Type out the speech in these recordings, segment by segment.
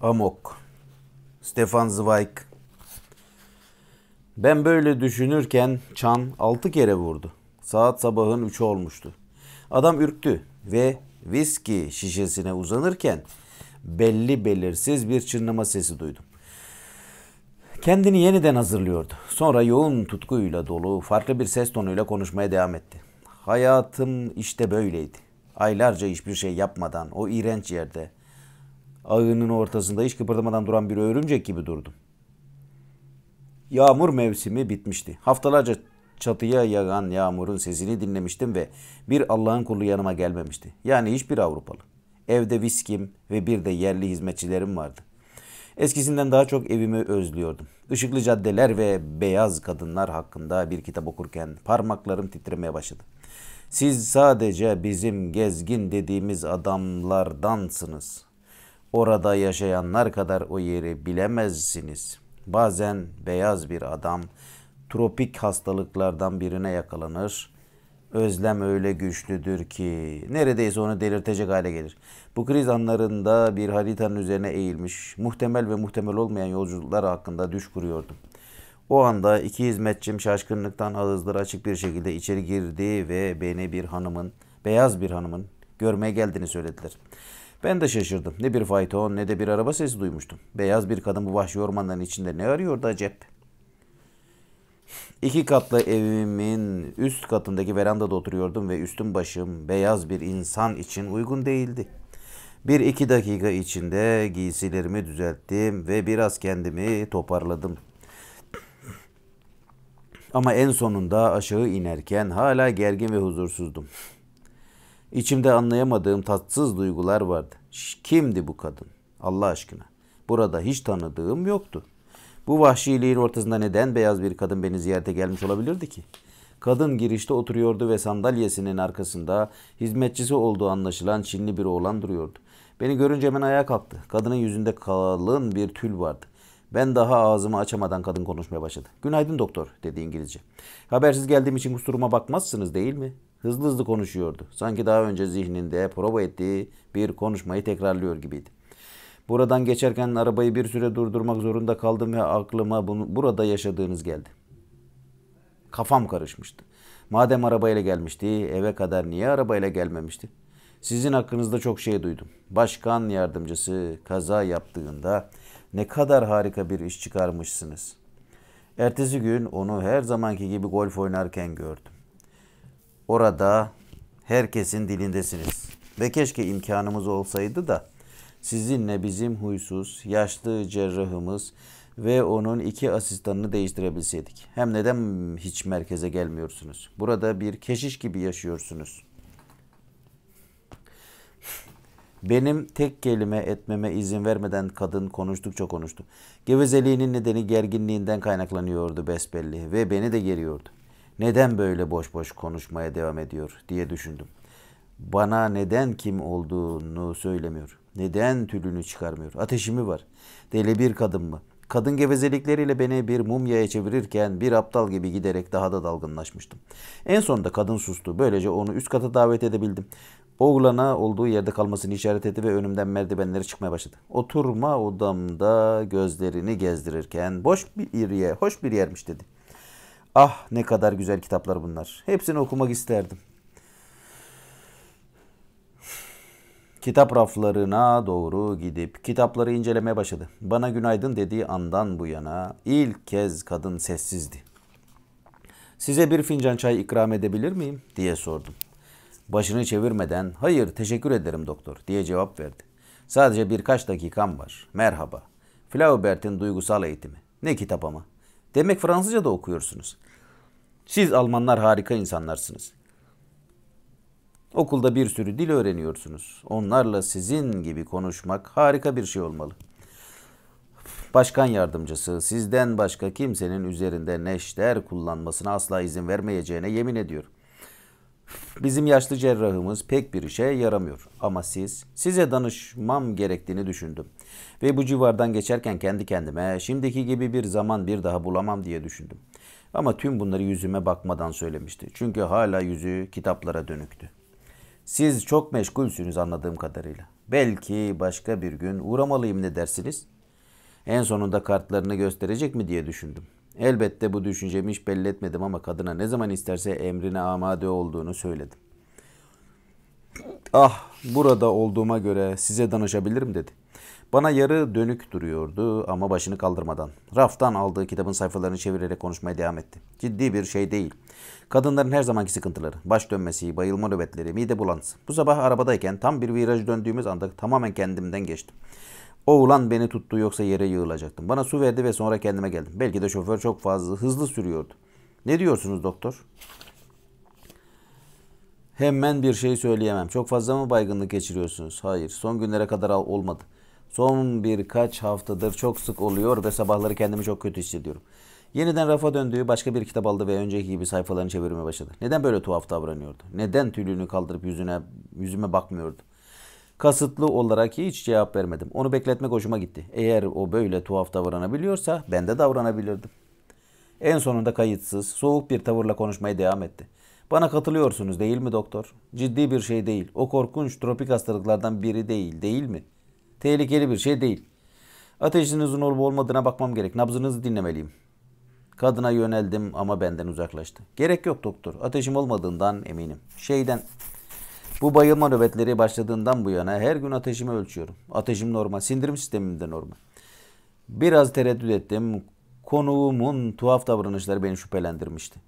Amok, Stefan Zweig. Ben böyle düşünürken Çan altı kere vurdu. Saat sabahın üçü olmuştu. Adam ürktü ve viski şişesine uzanırken belli belirsiz bir çınlama sesi duydum. Kendini yeniden hazırlıyordu. Sonra yoğun tutkuyla dolu farklı bir ses tonuyla konuşmaya devam etti. Hayatım işte böyleydi. Aylarca hiçbir şey yapmadan o iğrenç yerde ağının ortasında hiç kıpırdamadan duran bir örümcek gibi durdum. Yağmur mevsimi bitmişti. Haftalarca çatıya yağan yağmurun sesini dinlemiştim ve bir Allah'ın kulu yanıma gelmemişti. Yani hiçbir Avrupalı. Evde viskim ve bir de yerli hizmetçilerim vardı. Eskisinden daha çok evimi özlüyordum. Işıklı caddeler ve beyaz kadınlar hakkında bir kitap okurken parmaklarım titremeye başladı. Siz sadece bizim gezgin dediğimiz adamlardansınız orada yaşayanlar kadar o yeri bilemezsiniz. Bazen beyaz bir adam tropik hastalıklardan birine yakalanır. Özlem öyle güçlüdür ki neredeyse onu delirtecek hale gelir. Bu kriz anlarında bir haritanın üzerine eğilmiş, muhtemel ve muhtemel olmayan yolculuklar hakkında düş kuruyordum. O anda iki hizmetçim şaşkınlıktan ağızları açık bir şekilde içeri girdi ve beni bir hanımın, beyaz bir hanımın görmeye geldiğini söylediler. Ben de şaşırdım. Ne bir fayton ne de bir araba sesi duymuştum. Beyaz bir kadın bu vahşi ormanların içinde ne arıyordu acep? İki katlı evimin üst katındaki verandada oturuyordum ve üstüm başım beyaz bir insan için uygun değildi. Bir iki dakika içinde giysilerimi düzelttim ve biraz kendimi toparladım. Ama en sonunda aşağı inerken hala gergin ve huzursuzdum. İçimde anlayamadığım tatsız duygular vardı. Kimdi bu kadın? Allah aşkına. Burada hiç tanıdığım yoktu. Bu vahşiliğin ortasında neden beyaz bir kadın beni ziyarete gelmiş olabilirdi ki? Kadın girişte oturuyordu ve sandalyesinin arkasında hizmetçisi olduğu anlaşılan Çinli bir oğlan duruyordu. Beni görünce hemen ayağa kalktı. Kadının yüzünde kalın bir tül vardı. Ben daha ağzımı açamadan kadın konuşmaya başladı. Günaydın doktor dedi İngilizce. Habersiz geldiğim için kusuruma bakmazsınız değil mi? hızlı hızlı konuşuyordu. Sanki daha önce zihninde prova ettiği bir konuşmayı tekrarlıyor gibiydi. Buradan geçerken arabayı bir süre durdurmak zorunda kaldım ve aklıma bunu, burada yaşadığınız geldi. Kafam karışmıştı. Madem arabayla gelmişti, eve kadar niye arabayla gelmemişti? Sizin hakkınızda çok şey duydum. Başkan yardımcısı kaza yaptığında ne kadar harika bir iş çıkarmışsınız. Ertesi gün onu her zamanki gibi golf oynarken gördüm orada herkesin dilindesiniz. Ve keşke imkanımız olsaydı da sizinle bizim huysuz, yaşlı cerrahımız ve onun iki asistanını değiştirebilseydik. Hem neden hiç merkeze gelmiyorsunuz? Burada bir keşiş gibi yaşıyorsunuz. Benim tek kelime etmeme izin vermeden kadın konuştukça konuştu. Gevezeliğinin nedeni gerginliğinden kaynaklanıyordu besbelli ve beni de geriyordu neden böyle boş boş konuşmaya devam ediyor diye düşündüm. Bana neden kim olduğunu söylemiyor. Neden tülünü çıkarmıyor? Ateşimi var? Deli bir kadın mı? Kadın gevezelikleriyle beni bir mumyaya çevirirken bir aptal gibi giderek daha da dalgınlaşmıştım. En sonunda kadın sustu. Böylece onu üst kata davet edebildim. Oğlana olduğu yerde kalmasını işaret etti ve önümden merdivenleri çıkmaya başladı. Oturma odamda gözlerini gezdirirken boş bir yer, hoş bir yermiş dedi. Ah ne kadar güzel kitaplar bunlar. Hepsini okumak isterdim. Kitap raflarına doğru gidip kitapları incelemeye başladı. Bana günaydın dediği andan bu yana ilk kez kadın sessizdi. Size bir fincan çay ikram edebilir miyim diye sordum. Başını çevirmeden hayır teşekkür ederim doktor diye cevap verdi. Sadece birkaç dakikam var. Merhaba. Flaubert'in duygusal eğitimi. Ne kitap ama. Demek Fransızca da okuyorsunuz. Siz Almanlar harika insanlarsınız. Okulda bir sürü dil öğreniyorsunuz. Onlarla sizin gibi konuşmak harika bir şey olmalı. Başkan yardımcısı sizden başka kimsenin üzerinde neşter kullanmasına asla izin vermeyeceğine yemin ediyor. Bizim yaşlı cerrahımız pek bir işe yaramıyor ama siz size danışmam gerektiğini düşündüm. Ve bu civardan geçerken kendi kendime şimdiki gibi bir zaman bir daha bulamam diye düşündüm. Ama tüm bunları yüzüme bakmadan söylemişti. Çünkü hala yüzü kitaplara dönüktü. Siz çok meşgulsünüz anladığım kadarıyla. Belki başka bir gün uğramalıyım ne dersiniz? En sonunda kartlarını gösterecek mi diye düşündüm. Elbette bu düşüncemi hiç belli etmedim ama kadına ne zaman isterse emrine amade olduğunu söyledim. Ah burada olduğuma göre size danışabilirim dedi. Bana yarı dönük duruyordu ama başını kaldırmadan. Raftan aldığı kitabın sayfalarını çevirerek konuşmaya devam etti. Ciddi bir şey değil. Kadınların her zamanki sıkıntıları, baş dönmesi, bayılma nöbetleri, mide bulantısı. Bu sabah arabadayken tam bir viraj döndüğümüz anda tamamen kendimden geçtim. O ulan beni tuttu yoksa yere yığılacaktım. Bana su verdi ve sonra kendime geldim. Belki de şoför çok fazla hızlı sürüyordu. Ne diyorsunuz doktor? Hemen bir şey söyleyemem. Çok fazla mı baygınlık geçiriyorsunuz? Hayır. Son günlere kadar olmadı. Son birkaç haftadır çok sık oluyor ve sabahları kendimi çok kötü hissediyorum. Yeniden rafa döndüğü başka bir kitap aldı ve önceki gibi sayfalarını çevirmeye başladı. Neden böyle tuhaf davranıyordu? Neden tüylünü kaldırıp yüzüne yüzüme bakmıyordu? Kasıtlı olarak hiç cevap vermedim. Onu bekletmek hoşuma gitti. Eğer o böyle tuhaf davranabiliyorsa ben de davranabilirdim. En sonunda kayıtsız, soğuk bir tavırla konuşmaya devam etti. Bana katılıyorsunuz değil mi doktor? Ciddi bir şey değil. O korkunç tropik hastalıklardan biri değil, değil mi?'' Tehlikeli bir şey değil. Ateşinizin olup olmadığına bakmam gerek. Nabzınızı dinlemeliyim. Kadına yöneldim ama benden uzaklaştı. Gerek yok doktor. Ateşim olmadığından eminim. Şeyden bu bayılma nöbetleri başladığından bu yana her gün ateşimi ölçüyorum. Ateşim normal. Sindirim sistemim de normal. Biraz tereddüt ettim. Konuğumun tuhaf davranışları beni şüphelendirmişti.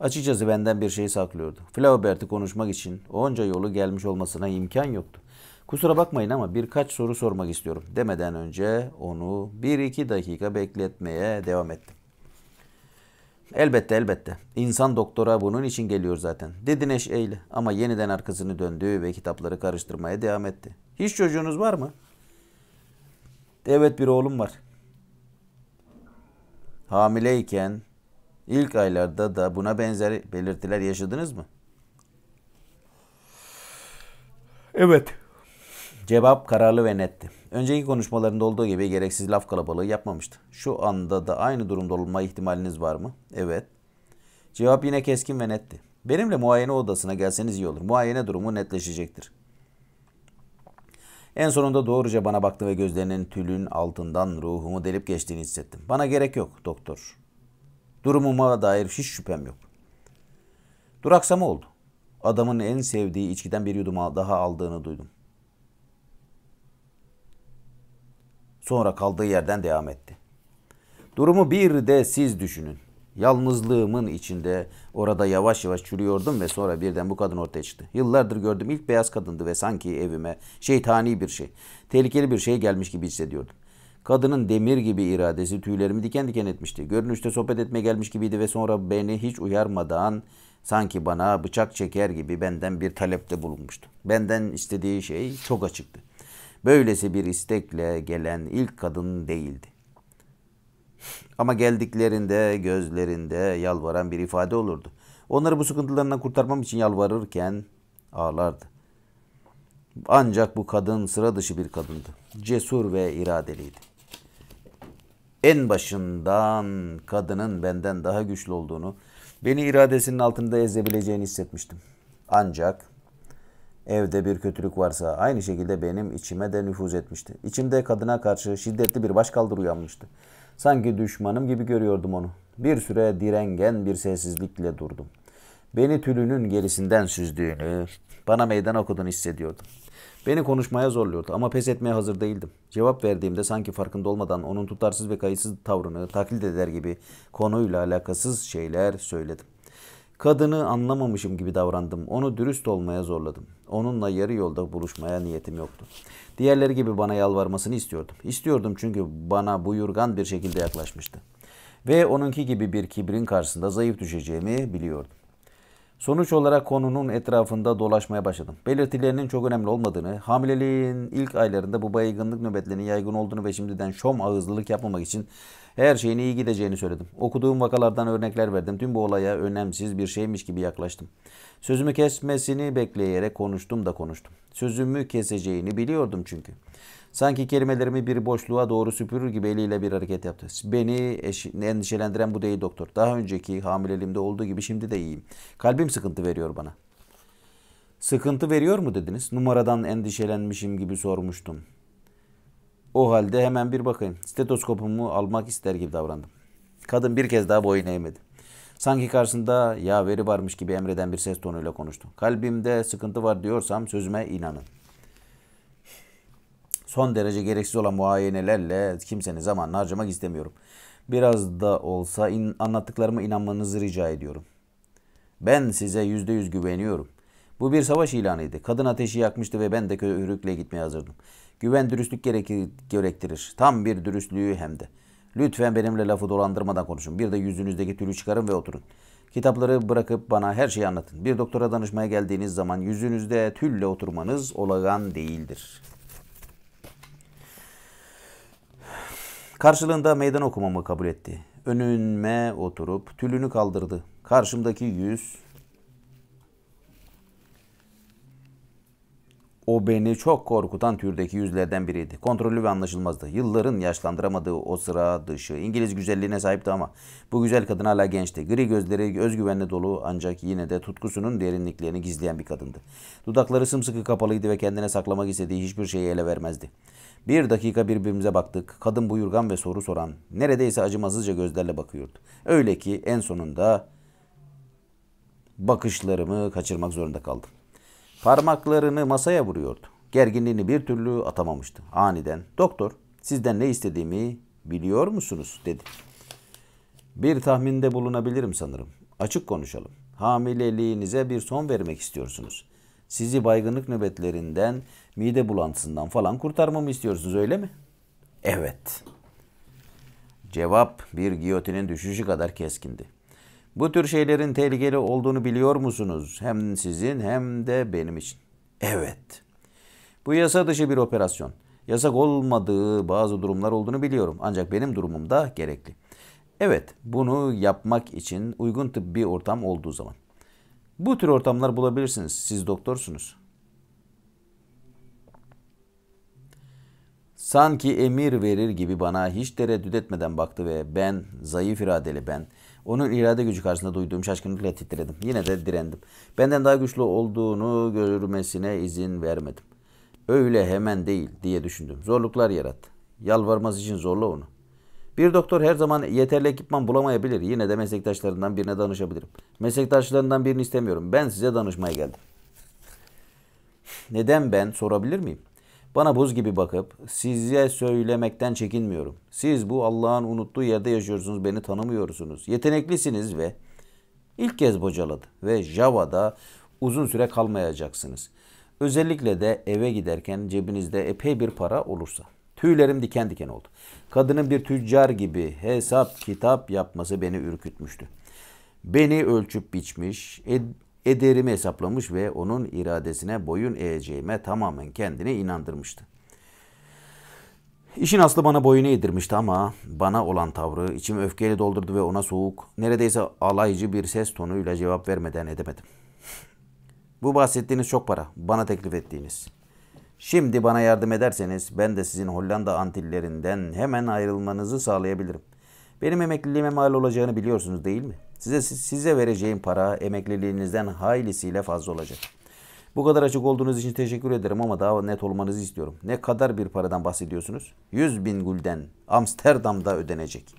Açıkçası benden bir şey saklıyordu. Flaubert'i konuşmak için onca yolu gelmiş olmasına imkan yoktu. Kusura bakmayın ama birkaç soru sormak istiyorum demeden önce onu 1-2 dakika bekletmeye devam ettim. Elbette elbette. İnsan doktora bunun için geliyor zaten. Dedi Neş ama yeniden arkasını döndü ve kitapları karıştırmaya devam etti. Hiç çocuğunuz var mı? Evet bir oğlum var. Hamileyken ilk aylarda da buna benzer belirtiler yaşadınız mı? Evet. Cevap kararlı ve netti. Önceki konuşmalarında olduğu gibi gereksiz laf kalabalığı yapmamıştı. Şu anda da aynı durumda olma ihtimaliniz var mı? Evet. Cevap yine keskin ve netti. Benimle muayene odasına gelseniz iyi olur. Muayene durumu netleşecektir. En sonunda doğruca bana baktı ve gözlerinin tülün altından ruhumu delip geçtiğini hissettim. Bana gerek yok doktor. Durumuma dair hiç şüphem yok. Duraksama oldu. Adamın en sevdiği içkiden bir yudum daha aldığını duydum. Sonra kaldığı yerden devam etti. Durumu bir de siz düşünün. Yalnızlığımın içinde orada yavaş yavaş çürüyordum ve sonra birden bu kadın ortaya çıktı. Yıllardır gördüm ilk beyaz kadındı ve sanki evime şeytani bir şey, tehlikeli bir şey gelmiş gibi hissediyordum. Kadının demir gibi iradesi tüylerimi diken diken etmişti. Görünüşte sohbet etmeye gelmiş gibiydi ve sonra beni hiç uyarmadan sanki bana bıçak çeker gibi benden bir talepte bulunmuştu. Benden istediği şey çok açıktı böylesi bir istekle gelen ilk kadın değildi. Ama geldiklerinde gözlerinde yalvaran bir ifade olurdu. Onları bu sıkıntılarından kurtarmam için yalvarırken ağlardı. Ancak bu kadın sıra dışı bir kadındı. Cesur ve iradeliydi. En başından kadının benden daha güçlü olduğunu, beni iradesinin altında ezebileceğini hissetmiştim. Ancak Evde bir kötülük varsa aynı şekilde benim içime de nüfuz etmişti. İçimde kadına karşı şiddetli bir başkaldır uyanmıştı. Sanki düşmanım gibi görüyordum onu. Bir süre direngen bir sessizlikle durdum. Beni tülünün gerisinden süzdüğünü, bana meydan okuduğunu hissediyordum. Beni konuşmaya zorluyordu ama pes etmeye hazır değildim. Cevap verdiğimde sanki farkında olmadan onun tutarsız ve kayıtsız tavrını taklit eder gibi konuyla alakasız şeyler söyledim. Kadını anlamamışım gibi davrandım. Onu dürüst olmaya zorladım. Onunla yarı yolda buluşmaya niyetim yoktu. Diğerleri gibi bana yalvarmasını istiyordum. İstiyordum çünkü bana buyurgan bir şekilde yaklaşmıştı. Ve onunki gibi bir kibrin karşısında zayıf düşeceğimi biliyordum. Sonuç olarak konunun etrafında dolaşmaya başladım. Belirtilerinin çok önemli olmadığını, hamileliğin ilk aylarında bu baygınlık nöbetlerinin yaygın olduğunu ve şimdiden şom ağızlılık yapmamak için her şeyin iyi gideceğini söyledim. Okuduğum vakalardan örnekler verdim. Tüm bu olaya önemsiz bir şeymiş gibi yaklaştım. Sözümü kesmesini bekleyerek konuştum da konuştum. Sözümü keseceğini biliyordum çünkü. Sanki kelimelerimi bir boşluğa doğru süpürür gibi eliyle bir hareket yaptı. Beni endişelendiren bu değil doktor. Daha önceki hamileliğimde olduğu gibi şimdi de iyiyim. Kalbim sıkıntı veriyor bana. Sıkıntı veriyor mu dediniz? Numaradan endişelenmişim gibi sormuştum. O halde hemen bir bakayım. Stetoskopumu almak ister gibi davrandım. Kadın bir kez daha boyun eğmedi. Sanki karşısında ya veri varmış gibi emreden bir ses tonuyla konuştu. Kalbimde sıkıntı var diyorsam sözüme inanın. Son derece gereksiz olan muayenelerle kimsenin zaman harcamak istemiyorum. Biraz da olsa in anlattıklarıma inanmanızı rica ediyorum. Ben size yüzde yüz güveniyorum. Bu bir savaş ilanıydı. Kadın ateşi yakmıştı ve ben de körükle gitmeye hazırdım. Güven dürüstlük gerektirir. Tam bir dürüstlüğü hem de. Lütfen benimle lafı dolandırmadan konuşun. Bir de yüzünüzdeki tülü çıkarın ve oturun. Kitapları bırakıp bana her şeyi anlatın. Bir doktora danışmaya geldiğiniz zaman yüzünüzde tülle oturmanız olağan değildir. Karşılığında meydan okumamı kabul etti. Önüme oturup tülünü kaldırdı. Karşımdaki yüz O beni çok korkutan türdeki yüzlerden biriydi. Kontrollü ve anlaşılmazdı. Yılların yaşlandıramadığı o sıra dışı İngiliz güzelliğine sahipti ama bu güzel kadın hala gençti. Gri gözleri özgüvenle dolu ancak yine de tutkusunun derinliklerini gizleyen bir kadındı. Dudakları sımsıkı kapalıydı ve kendine saklamak istediği hiçbir şeyi ele vermezdi. Bir dakika birbirimize baktık. Kadın buyurgan ve soru soran, neredeyse acımasızca gözlerle bakıyordu. Öyle ki en sonunda bakışlarımı kaçırmak zorunda kaldım. Parmaklarını masaya vuruyordu. Gerginliğini bir türlü atamamıştı. Aniden doktor sizden ne istediğimi biliyor musunuz dedi. Bir tahminde bulunabilirim sanırım. Açık konuşalım. Hamileliğinize bir son vermek istiyorsunuz. Sizi baygınlık nöbetlerinden, mide bulantısından falan kurtarmamı istiyorsunuz öyle mi? Evet. Cevap bir giyotinin düşüşü kadar keskindi. Bu tür şeylerin tehlikeli olduğunu biliyor musunuz? Hem sizin hem de benim için. Evet. Bu yasa dışı bir operasyon. Yasak olmadığı bazı durumlar olduğunu biliyorum. Ancak benim durumumda gerekli. Evet, bunu yapmak için uygun tıbbi ortam olduğu zaman. Bu tür ortamlar bulabilirsiniz. Siz doktorsunuz. Sanki emir verir gibi bana hiç tereddüt etmeden baktı ve ben, zayıf iradeli ben, onun irade gücü karşısında duyduğum şaşkınlıkla titredim. Yine de direndim. Benden daha güçlü olduğunu görmesine izin vermedim. Öyle hemen değil diye düşündüm. Zorluklar yarattı. Yalvarmaz için zorla onu. Bir doktor her zaman yeterli ekipman bulamayabilir. Yine de meslektaşlarından birine danışabilirim. Meslektaşlarından birini istemiyorum. Ben size danışmaya geldim. Neden ben sorabilir miyim? Bana buz gibi bakıp size söylemekten çekinmiyorum. Siz bu Allah'ın unuttuğu yerde yaşıyorsunuz, beni tanımıyorsunuz. Yeteneklisiniz ve ilk kez bocaladı ve Java'da uzun süre kalmayacaksınız. Özellikle de eve giderken cebinizde epey bir para olursa. Tüylerim diken diken oldu. Kadının bir tüccar gibi hesap kitap yapması beni ürkütmüştü. Beni ölçüp biçmiş, ederimi hesaplamış ve onun iradesine boyun eğeceğime tamamen kendini inandırmıştı. İşin aslı bana boyun eğdirmişti ama bana olan tavrı içimi öfkeyle doldurdu ve ona soğuk, neredeyse alaycı bir ses tonuyla cevap vermeden edemedim. Bu bahsettiğiniz çok para, bana teklif ettiğiniz. Şimdi bana yardım ederseniz ben de sizin Hollanda antillerinden hemen ayrılmanızı sağlayabilirim. Benim emekliliğime mal olacağını biliyorsunuz değil mi? Size size vereceğim para emekliliğinizden haylisiyle fazla olacak. Bu kadar açık olduğunuz için teşekkür ederim ama daha net olmanızı istiyorum. Ne kadar bir paradan bahsediyorsunuz? 100 bin gulden Amsterdam'da ödenecek.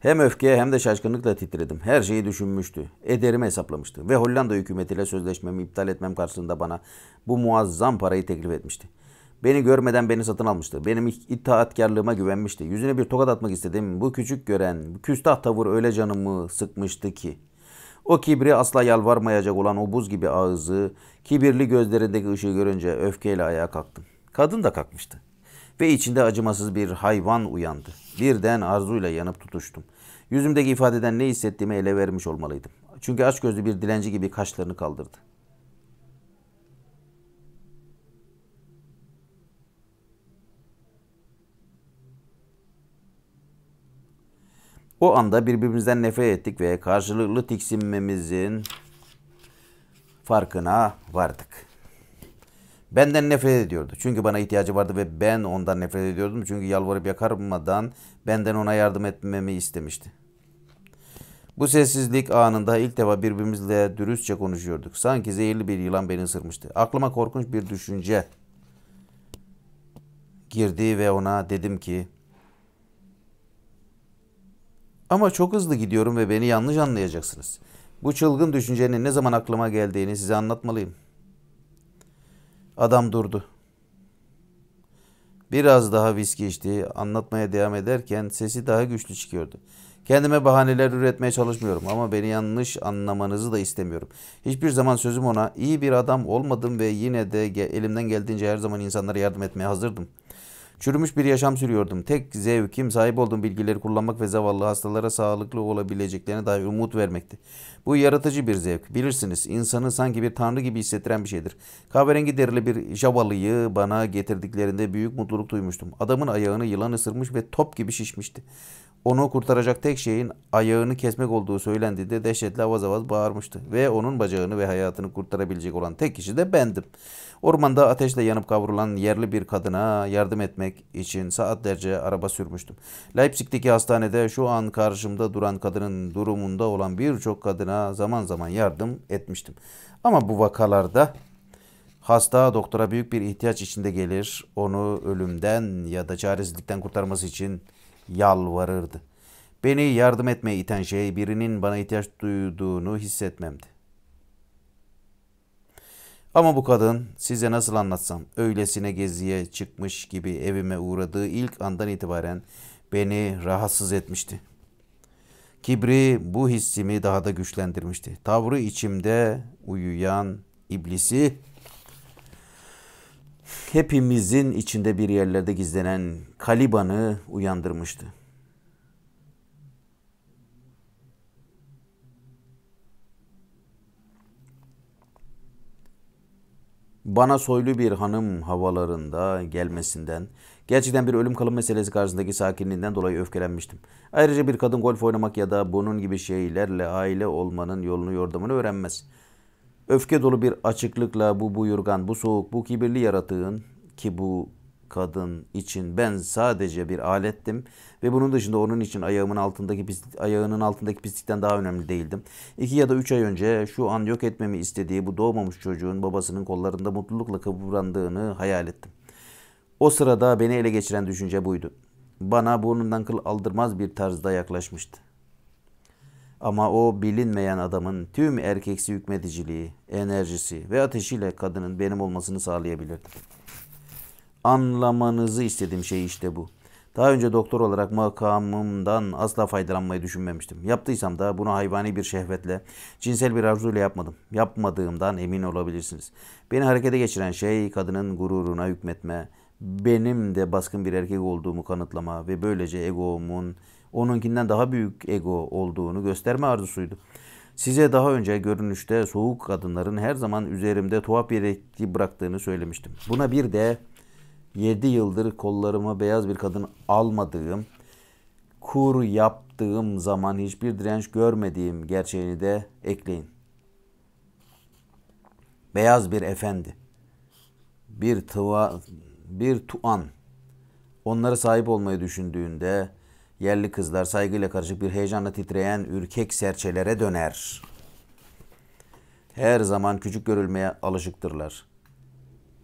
Hem öfkeye hem de şaşkınlıkla titredim. Her şeyi düşünmüştü. Ederimi hesaplamıştı. Ve Hollanda hükümetiyle sözleşmemi iptal etmem karşısında bana bu muazzam parayı teklif etmişti. Beni görmeden beni satın almıştı. Benim itaatkarlığıma güvenmişti. Yüzüne bir tokat atmak istedim. Bu küçük gören, küstah tavır öyle canımı sıkmıştı ki. O kibri asla yalvarmayacak olan o buz gibi ağzı, kibirli gözlerindeki ışığı görünce öfkeyle ayağa kalktım. Kadın da kalkmıştı. Ve içinde acımasız bir hayvan uyandı. Birden arzuyla yanıp tutuştum. Yüzümdeki ifadeden ne hissettiğimi ele vermiş olmalıydım. Çünkü açgözlü bir dilenci gibi kaşlarını kaldırdı. O anda birbirimizden nefret ettik ve karşılıklı tiksinmemizin farkına vardık. Benden nefret ediyordu. Çünkü bana ihtiyacı vardı ve ben ondan nefret ediyordum. Çünkü yalvarıp yakarmadan benden ona yardım etmemi istemişti. Bu sessizlik anında ilk defa birbirimizle dürüstçe konuşuyorduk. Sanki zehirli bir yılan beni ısırmıştı. Aklıma korkunç bir düşünce girdi ve ona dedim ki ama çok hızlı gidiyorum ve beni yanlış anlayacaksınız. Bu çılgın düşüncenin ne zaman aklıma geldiğini size anlatmalıyım. Adam durdu. Biraz daha viski içti. Anlatmaya devam ederken sesi daha güçlü çıkıyordu. Kendime bahaneler üretmeye çalışmıyorum ama beni yanlış anlamanızı da istemiyorum. Hiçbir zaman sözüm ona iyi bir adam olmadım ve yine de elimden geldiğince her zaman insanlara yardım etmeye hazırdım.'' Çürümüş bir yaşam sürüyordum. Tek zevkim sahip olduğum bilgileri kullanmak ve zavallı hastalara sağlıklı olabileceklerine dair umut vermekti. Bu yaratıcı bir zevk. Bilirsiniz insanı sanki bir tanrı gibi hissettiren bir şeydir. Kahverengi derili bir javalıyı bana getirdiklerinde büyük mutluluk duymuştum. Adamın ayağını yılan ısırmış ve top gibi şişmişti. Onu kurtaracak tek şeyin ayağını kesmek olduğu söylendiğinde dehşetle avaz avaz bağırmıştı. Ve onun bacağını ve hayatını kurtarabilecek olan tek kişi de bendim. Ormanda ateşle yanıp kavrulan yerli bir kadına yardım etmek için saatlerce araba sürmüştüm. Leipzig'teki hastanede şu an karşımda duran kadının durumunda olan birçok kadına zaman zaman yardım etmiştim. Ama bu vakalarda hasta doktora büyük bir ihtiyaç içinde gelir, onu ölümden ya da çaresizlikten kurtarması için yalvarırdı. Beni yardım etmeye iten şey birinin bana ihtiyaç duyduğunu hissetmemdi. Ama bu kadın size nasıl anlatsam öylesine geziye çıkmış gibi evime uğradığı ilk andan itibaren beni rahatsız etmişti. Kibri bu hissimi daha da güçlendirmişti. Tavrı içimde uyuyan iblisi hepimizin içinde bir yerlerde gizlenen Kaliban'ı uyandırmıştı. bana soylu bir hanım havalarında gelmesinden, gerçekten bir ölüm kalım meselesi karşısındaki sakinliğinden dolayı öfkelenmiştim. Ayrıca bir kadın golf oynamak ya da bunun gibi şeylerle aile olmanın yolunu yordamını öğrenmez. Öfke dolu bir açıklıkla bu buyurgan, bu soğuk, bu kibirli yaratığın ki bu kadın için ben sadece bir alettim ve bunun dışında onun için ayağımın altındaki pislik, ayağının altındaki pislikten daha önemli değildim. İki ya da üç ay önce şu an yok etmemi istediği bu doğmamış çocuğun babasının kollarında mutlulukla kıvrandığını hayal ettim. O sırada beni ele geçiren düşünce buydu. Bana burnundan kıl aldırmaz bir tarzda yaklaşmıştı. Ama o bilinmeyen adamın tüm erkeksi hükmediciliği, enerjisi ve ateşiyle kadının benim olmasını sağlayabilirdi anlamanızı istediğim şey işte bu. Daha önce doktor olarak makamımdan asla faydalanmayı düşünmemiştim. Yaptıysam da bunu hayvani bir şehvetle, cinsel bir arzuyla yapmadım. Yapmadığımdan emin olabilirsiniz. Beni harekete geçiren şey kadının gururuna hükmetme, benim de baskın bir erkek olduğumu kanıtlama ve böylece egomun onunkinden daha büyük ego olduğunu gösterme arzusuydu. Size daha önce görünüşte soğuk kadınların her zaman üzerimde tuhaf bir etki bıraktığını söylemiştim. Buna bir de 7 yıldır kollarıma beyaz bir kadın almadığım, kur yaptığım zaman hiçbir direnç görmediğim gerçeğini de ekleyin. Beyaz bir efendi, bir tıva, bir tuan. Onlara sahip olmayı düşündüğünde yerli kızlar saygıyla karışık bir heyecanla titreyen ürkek serçelere döner. Her zaman küçük görülmeye alışıktırlar.''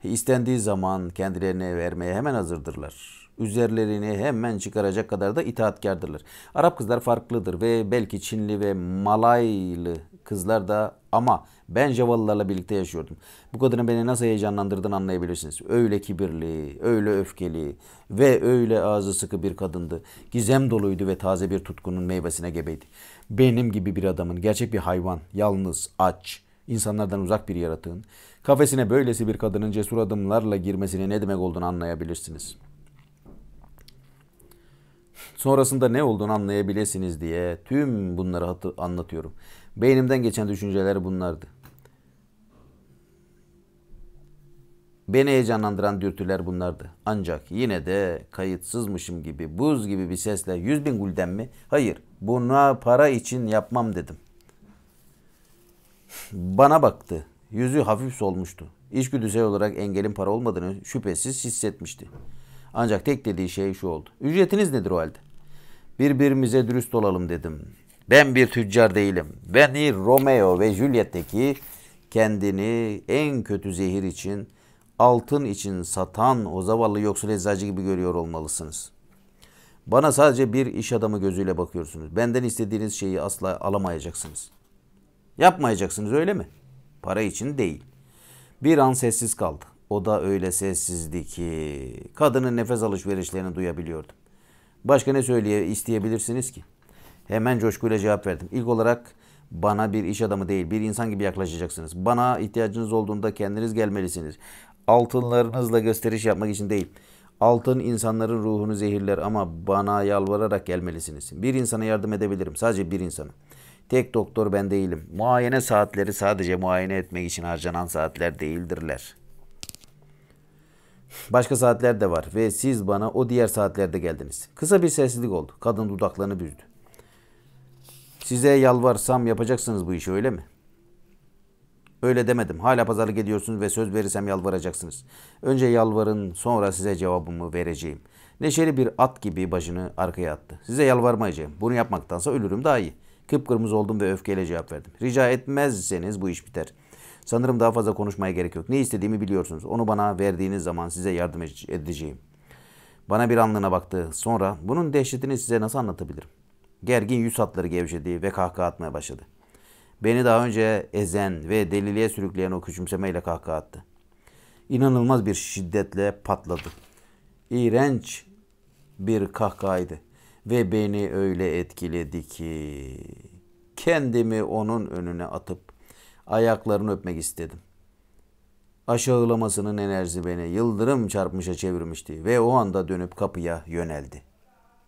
istendiği zaman kendilerine vermeye hemen hazırdırlar. Üzerlerini hemen çıkaracak kadar da itaatkardırlar. Arap kızlar farklıdır ve belki Çinli ve Malaylı kızlar da ama ben Javalılarla birlikte yaşıyordum. Bu kadının beni nasıl heyecanlandırdığını anlayabilirsiniz. Öyle kibirli, öyle öfkeli ve öyle ağzı sıkı bir kadındı. Gizem doluydu ve taze bir tutkunun meyvesine gebeydi. Benim gibi bir adamın gerçek bir hayvan, yalnız, aç, insanlardan uzak bir yaratığın kafesine böylesi bir kadının cesur adımlarla girmesinin ne demek olduğunu anlayabilirsiniz. Sonrasında ne olduğunu anlayabilirsiniz diye tüm bunları anlatıyorum. Beynimden geçen düşünceler bunlardı. Beni heyecanlandıran dürtüler bunlardı. Ancak yine de kayıtsızmışım gibi buz gibi bir sesle 100 bin gulden mi? Hayır buna para için yapmam dedim. Bana baktı. Yüzü hafif solmuştu. İçgüdüsel şey olarak engelin para olmadığını şüphesiz hissetmişti. Ancak tek dediği şey şu oldu. Ücretiniz nedir o halde? Birbirimize dürüst olalım dedim. Ben bir tüccar değilim. Beni Romeo ve Juliet'teki kendini en kötü zehir için, altın için satan o zavallı yoksul eczacı gibi görüyor olmalısınız. Bana sadece bir iş adamı gözüyle bakıyorsunuz. Benden istediğiniz şeyi asla alamayacaksınız. Yapmayacaksınız öyle mi? Para için değil. Bir an sessiz kaldı. O da öyle sessizdi ki kadının nefes alışverişlerini duyabiliyordum. Başka ne söyleye isteyebilirsiniz ki? Hemen coşkuyla cevap verdim. İlk olarak bana bir iş adamı değil, bir insan gibi yaklaşacaksınız. Bana ihtiyacınız olduğunda kendiniz gelmelisiniz. Altınlarınızla gösteriş yapmak için değil. Altın insanların ruhunu zehirler ama bana yalvararak gelmelisiniz. Bir insana yardım edebilirim, sadece bir insana. Tek doktor ben değilim. Muayene saatleri sadece muayene etmek için harcanan saatler değildirler. Başka saatler de var ve siz bana o diğer saatlerde geldiniz. Kısa bir sessizlik oldu. Kadın dudaklarını büzdü. Size yalvarsam yapacaksınız bu işi öyle mi? Öyle demedim. Hala pazarlık ediyorsunuz ve söz verirsem yalvaracaksınız. Önce yalvarın sonra size cevabımı vereceğim. Neşeli bir at gibi başını arkaya attı. Size yalvarmayacağım. Bunu yapmaktansa ölürüm daha iyi.'' Kıpkırmızı oldum ve öfkeyle cevap verdim. Rica etmezseniz bu iş biter. Sanırım daha fazla konuşmaya gerek yok. Ne istediğimi biliyorsunuz. Onu bana verdiğiniz zaman size yardım edeceğim. Bana bir anlığına baktı. Sonra bunun dehşetini size nasıl anlatabilirim? Gergin yüz hatları gevşedi ve kahkaha atmaya başladı. Beni daha önce ezen ve deliliğe sürükleyen o küçümsemeyle kahkaha attı. İnanılmaz bir şiddetle patladı. İğrenç bir kahkahaydı ve beni öyle etkiledi ki kendimi onun önüne atıp ayaklarını öpmek istedim. Aşağılamasının enerjisi beni yıldırım çarpmışa çevirmişti ve o anda dönüp kapıya yöneldi.